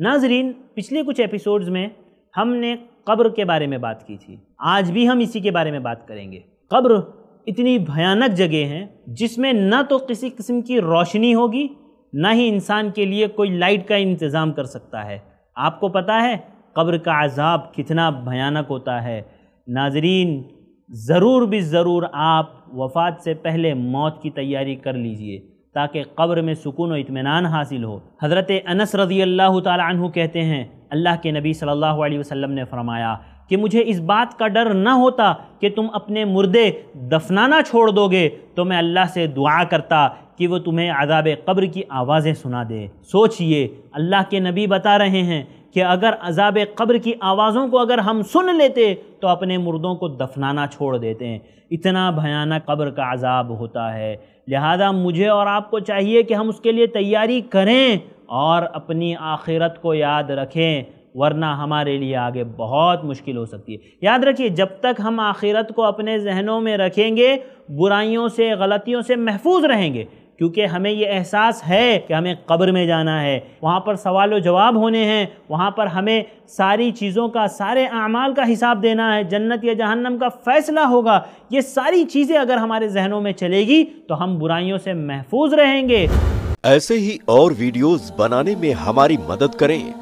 नाजरीन पिछले कुछ एपिसोड्स में हमने कब्र के बारे में बात की थी आज भी हम इसी के बारे में बात करेंगे कब्र इतनी भयानक जगह है जिसमें न तो किसी किस्म की रोशनी होगी ना ही इंसान के लिए कोई लाइट का इंतज़ाम कर सकता है आपको पता है कब्र का अजाब कितना भयानक होता है नाजरीन ज़रूर भी ज़रूर आप वफात से पहले मौत की तैयारी कर लीजिए ताकि कब्र में सुकून व इतमान हासिल हो हज़रत अनस रज़ी अल्लाह तु कहते हैं अल्लाह के नबी सल्लल्लाहु अलैहि वसल्लम ने फरमाया कि मुझे इस बात का डर ना होता कि तुम अपने मुर्दे दफनाना छोड़ दोगे तो मैं अल्लाह से दुआ करता कि वो तुम्हें अदाब कब्र की आवाज़ें सुना दे सोचिए अल्लाह के नबी बता रहे हैं कि अगर अजाब कब्र की आवाज़ों को अगर हम सुन लेते तो अपने मुर्दों को दफनाना छोड़ देते हैं इतना भयानक कब्र का अजाब होता है लिहाजा मुझे और आपको चाहिए कि हम उसके लिए तैयारी करें और अपनी आखिरत को याद रखें वरना हमारे लिए आगे बहुत मुश्किल हो सकती है याद रखिए जब तक हम आखिरत को अपने जहनों में रखेंगे बुराइयों से गलतियों से महफूज रहेंगे क्योंकि हमें ये एहसास है कि हमें कब्र में जाना है वहाँ पर सवाल जवाब होने हैं वहाँ पर हमें सारी चीज़ों का सारे अमाल का हिसाब देना है जन्नत या जहन्नम का फ़ैसला होगा ये सारी चीज़ें अगर हमारे जहनों में चलेगी तो हम बुराइयों से महफूज रहेंगे ऐसे ही और वीडियोस बनाने में हमारी मदद करें